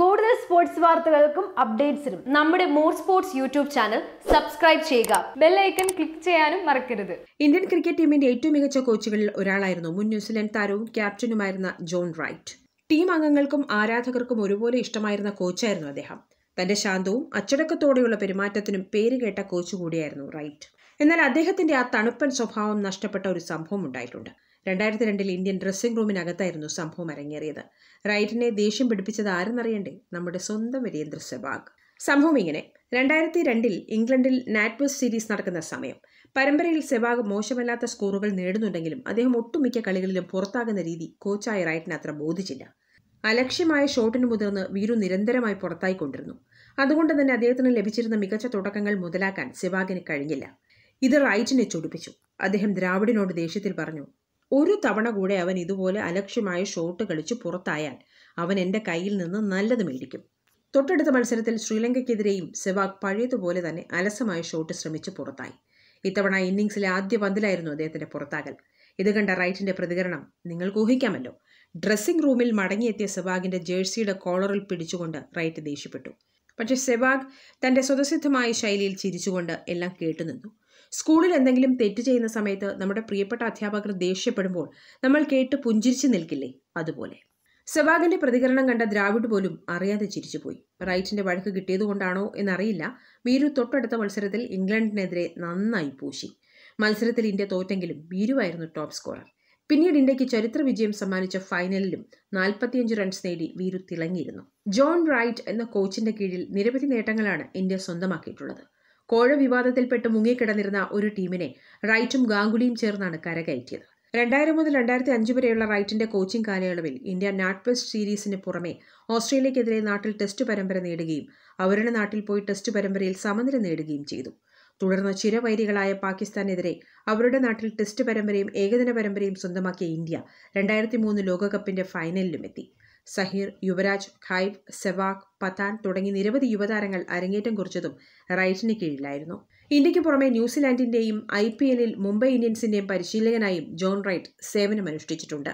കൂടുതൽ സ്പോർട്സ് വാർത്തകൾക്കും അപ്ഡേറ്റ്സിനും നമ്മുടെ more sports YouTube channel subscribe ചെയ്യുക ബെല്ലൈക്കൺ ക്ലിക്ക് ചെയ്യാനും മറക്കരുത് ഇന്ത്യൻ ക്രിക്കറ്റ് ടീമിന്റെ ഏറ്റവും മികച്ച കോച്ചുകളിൽ ഒരാളായിരുന്നു മുൻ ന്യൂസിലൻഡ് താരവും ക്യാപ്റ്റനുമായിരുന്ന ജോൺ റൈറ്റ് ടീം അംഗങ്ങൾക്കും ആരാധകർക്കും ഒരുപോലെ ഇഷ്ടമായിരുന്ന കോച്ചായിരുന്നു അദ്ദേഹം തന്റെ ശാന്തവും അച്ചടക്കത്തോടെയുള്ള പെരുമാറ്റത്തിനും പേരുകേട്ട കോച്ചുകൂടിയായിരുന്നു കൂടിയായിരുന്നു റൈറ്റ് എന്നാൽ അദ്ദേഹത്തിന്റെ ആ തണുപ്പൻ സ്വഭാവം നഷ്ടപ്പെട്ട ഒരു സംഭവം ഉണ്ടായിട്ടുണ്ട് രണ്ടായിരത്തി രണ്ടിൽ ഇന്ത്യൻ ഡ്രസ്സിംഗ് റൂമിനകത്തായിരുന്നു സംഭവം അരങ്ങേറിയത് റൈറ്റിനെ ദേഷ്യം പിടിപ്പിച്ചത് ആരെന്നറിയണ്ടേ നമ്മുടെ സ്വന്തം വരീന്ദ്ര സെബാഗ് സംഭവം ഇങ്ങനെ രണ്ടായിരത്തി രണ്ടിൽ ഇംഗ്ലണ്ടിൽ നാറ്റ്വസ് സീരീസ് നടക്കുന്ന സമയം പരമ്പരയിൽ സെവാഗ് മോശമല്ലാത്ത സ്കോറുകൾ നേടുന്നുണ്ടെങ്കിലും അദ്ദേഹം ഒട്ടുമിക്ക കളികളിലും പുറത്താകുന്ന രീതി കോച്ചായ റൈറ്റിന് അത്ര ബോധിച്ചില്ല അലക്ഷ്യമായ ഷോട്ടിന് മുതിർന്ന് വീരു നിരന്തരമായി പുറത്തായിക്കൊണ്ടിരുന്നു അതുകൊണ്ട് തന്നെ അദ്ദേഹത്തിന് ലഭിച്ചിരുന്ന മികച്ച തുടക്കങ്ങൾ മുതലാക്കാൻ സെവാഗിന് കഴിഞ്ഞില്ല ഇത് റൈറ്റിനെ ചൊടിപ്പിച്ചു അദ്ദേഹം ദ്രാവിഡിനോട് ദേഷ്യത്തിൽ പറഞ്ഞു ഒരു തവണ കൂടെ അവൻ ഇതുപോലെ അലക്ഷ്യമായ ഷോട്ട് കളിച്ച് പുറത്തായാൽ അവൻ എൻ്റെ കയ്യിൽ നിന്ന് നല്ലത് മേടിക്കും തൊട്ടടുത്ത മത്സരത്തിൽ ശ്രീലങ്കയ്ക്കെതിരെയും സെവാഗ് പഴയതുപോലെ തന്നെ അലസമായ ഷോട്ട് ശ്രമിച്ച് പുറത്തായി ഇത്തവണ ഇന്നിംഗ്സിലെ ആദ്യ പന്തിലായിരുന്നു അദ്ദേഹത്തിൻ്റെ പുറത്താകൽ ഇത് കണ്ട റൈറ്റിൻ്റെ പ്രതികരണം നിങ്ങൾക്ക് ഊഹിക്കാമല്ലോ ഡ്രസ്സിംഗ് റൂമിൽ മടങ്ങിയെത്തിയ സെവാഗിൻ്റെ ജേഴ്സിയുടെ കോളറിൽ പിടിച്ചുകൊണ്ട് റൈറ്റ് ദേഷ്യപ്പെട്ടു പക്ഷേ സെവാഗ് തൻ്റെ സ്വതസിദ്ധമായ ശൈലിയിൽ ചിരിച്ചുകൊണ്ട് എല്ലാം കേട്ടുനിന്നു സ്കൂളിൽ എന്തെങ്കിലും തെറ്റ് ചെയ്യുന്ന സമയത്ത് നമ്മുടെ പ്രിയപ്പെട്ട അധ്യാപകർ ദേഷ്യപ്പെടുമ്പോൾ നമ്മൾ കേട്ട് പുഞ്ചിരിച്ചു നിൽക്കില്ലേ അതുപോലെ സെവാഗിന്റെ പ്രതികരണം കണ്ട ദ്രാവിഡ് പോലും അറിയാതെ ചിരിച്ചുപോയി റൈറ്റിന്റെ വഴക്ക് കിട്ടിയതുകൊണ്ടാണോ എന്നറിയില്ല വീരു തൊട്ടടുത്ത മത്സരത്തിൽ ഇംഗ്ലണ്ടിനെതിരെ നന്നായി പൂശി മത്സരത്തിൽ ഇന്ത്യ തോറ്റെങ്കിലും വീരുവായിരുന്നു ടോപ്പ് സ്കോറർ പിന്നീട് ഇന്ത്യക്ക് ചരിത്ര വിജയം സമ്മാനിച്ച ഫൈനലിലും നാൽപ്പത്തിയഞ്ച് റൺസ് നേടി വീരു തിളങ്ങിയിരുന്നു ജോൺ റൈറ്റ് എന്ന കോച്ചിന്റെ കീഴിൽ നിരവധി നേട്ടങ്ങളാണ് ഇന്ത്യ സ്വന്തമാക്കിയിട്ടുള്ളത് കോഴ വിവാദത്തിൽപ്പെട്ട് മുങ്ങിക്കിടന്നിരുന്ന ഒരു ടീമിനെ റൈറ്റും ഗാംഗുലിയും ചേർന്നാണ് കരകയറ്റിയത് രണ്ടായിരം മുതൽ രണ്ടായിരത്തി അഞ്ച് വരെയുള്ള റൈറ്റിന്റെ കോച്ചിംഗ് കാലയളവിൽ ഇന്ത്യ നാട്ട് വെസ്റ്റ് സീരീസിന് പുറമെ ഓസ്ട്രേലിയക്കെതിരെ നാട്ടിൽ ടെസ്റ്റ് പരമ്പര നേടുകയും അവരുടെ നാട്ടിൽ പോയി ടെസ്റ്റ് പരമ്പരയിൽ സമനില നേടുകയും ചെയ്തു തുടർന്ന് ചിരവൈരികളായ പാകിസ്ഥാനെതിരെ അവരുടെ നാട്ടിൽ ടെസ്റ്റ് പരമ്പരയും ഏകദിന പരമ്പരയും സ്വന്തമാക്കിയ ഇന്ത്യ രണ്ടായിരത്തി മൂന്ന് ലോകകപ്പിന്റെ ഫൈനലിലും എത്തി സഹീർ യുവരാജ് ഖൈബ് സെവാഗ് പത്താൻ തുടങ്ങി നിരവധി യുവതാരങ്ങൾ അരങ്ങേറ്റം കുറിച്ചതും റൈറ്റിന് കീഴിലായിരുന്നു ഇന്ത്യയ്ക്ക് പുറമെ ന്യൂസിലാൻഡിന്റെയും ഐ പി എല്ലിൽ മുംബൈ ഇന്ത്യൻസിന്റെയും പരിശീലകനായും ജോൺ റൈറ്റ് സേവനമനുഷ്ഠിച്ചിട്ടുണ്ട്